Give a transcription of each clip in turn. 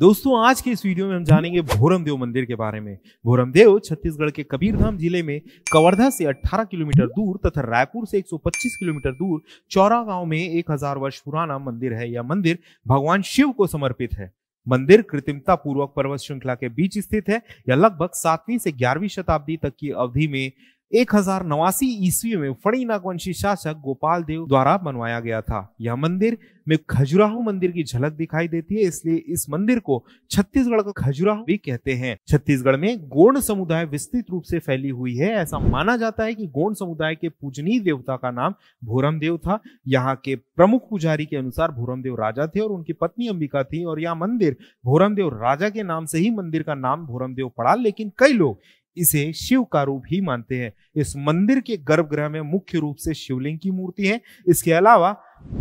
दोस्तों आज के इस वीडियो में हम जानेंगे भोरमदेव मंदिर के बारे में भोरमदेव छत्तीसगढ़ के कबीरधाम जिले में कवर्धा से 18 किलोमीटर दूर तथा रायपुर से 125 किलोमीटर दूर चौरा गांव में 1000 वर्ष पुराना मंदिर है यह मंदिर भगवान शिव को समर्पित है मंदिर कृत्रिमता पूर्वक पर्वत श्रृंखला के बीच स्थित है यह लगभग सातवीं से ग्यारहवीं शताब्दी तक की अवधि में एक हजार नवासी ईस्वी में फणी नागवंशी शासक गोपाल देव द्वारा बनवाया गया था यह मंदिर में खजुराहो मंदिर की झलक दिखाई देती है इसलिए इस मंदिर को छत्तीसगढ़ का खजुराहो भी कहते हैं छत्तीसगढ़ में गोंड समुदाय विस्तृत रूप से फैली हुई है ऐसा माना जाता है कि गोंड समुदाय के पूजनीय देवता का नाम भोरम देव था यहाँ के प्रमुख पुजारी के अनुसार भोरम देव राजा थे और उनकी पत्नी अंबिका थी और यह मंदिर भोरम देव राजा के नाम से ही मंदिर का नाम भोरम देव पड़ा लेकिन कई लोग इसे शिव का रूप ही मानते हैं इस मंदिर के गर्भगृह में मुख्य रूप से शिवलिंग की मूर्ति है इसके अलावा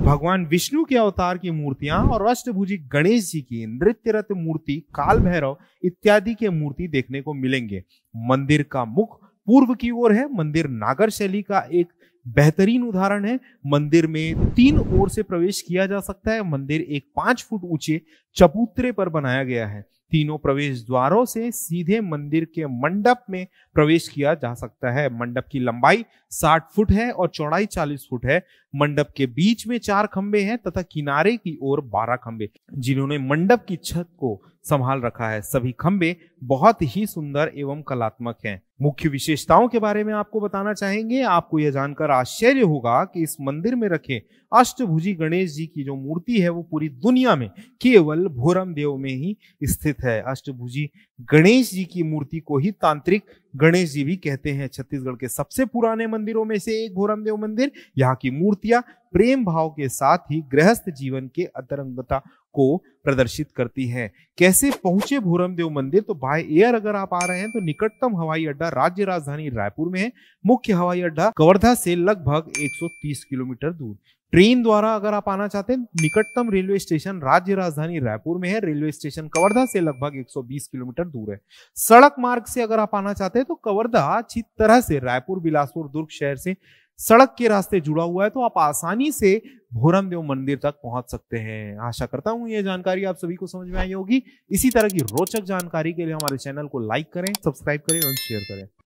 भगवान विष्णु के अवतार की मूर्तियां और अष्टभुजी गणेश जी की नृत्यरत मूर्ति काल भैरव इत्यादि के मूर्ति देखने को मिलेंगे मंदिर का मुख पूर्व की ओर है मंदिर नागर शैली का एक बेहतरीन उदाहरण है मंदिर में तीन ओर से प्रवेश किया जा सकता है मंदिर एक पांच फुट ऊंचे चपूतरे पर बनाया गया है तीनों प्रवेश द्वारों से सीधे मंदिर के मंडप में प्रवेश किया जा सकता है मंडप की लंबाई 60 फुट है और चौड़ाई 40 फुट है मंडप के बीच में चार खंबे हैं तथा किनारे की ओर 12 खंबे जिन्होंने मंडप की छत को संभाल रखा है सभी खंबे बहुत ही सुंदर एवं कलात्मक हैं। मुख्य विशेषताओं के बारे में आपको बताना चाहेंगे आपको यह जानकर आश्चर्य होगा कि इस मंदिर में रखे अष्टभुजी गणेश जी की जो मूर्ति है वो पूरी दुनिया में केवल भोरम देव में ही स्थित है अष्टभुजी गणेश जी की मूर्ति को ही तांत्रिक गणेश जी भी कहते हैं छत्तीसगढ़ के सबसे पुराने मंदिरों में से एक भोरमदेव मंदिर यहाँ की मूर्तियां प्रेम भाव के साथ ही गृहस्थ जीवन के अतरंगता को प्रदर्शित करती है कैसे पहुंचे भोरमदेव मंदिर तो बाय एयर अगर आप आ रहे हैं तो निकटतम हवाई अड्डा राज्य राजधानी रायपुर में है मुख्य हवाई अड्डा कवर्धा से लगभग 130 किलोमीटर दूर ट्रेन द्वारा अगर आप आना चाहते हैं निकटतम रेलवे स्टेशन राज्य राजधानी रायपुर में है रेलवे स्टेशन कवर्धा से लगभग 120 किलोमीटर दूर है सड़क मार्ग से अगर आप आना चाहते हैं तो कवर्धा अच्छी तरह से रायपुर बिलासपुर दुर्ग शहर से सड़क के रास्ते जुड़ा हुआ है तो आप आसानी से भोरमदेव मंदिर तक पहुंच सकते हैं आशा करता हूं ये जानकारी आप सभी को समझ में आई होगी इसी तरह की रोचक जानकारी के लिए हमारे चैनल को लाइक करें सब्सक्राइब करें और शेयर करें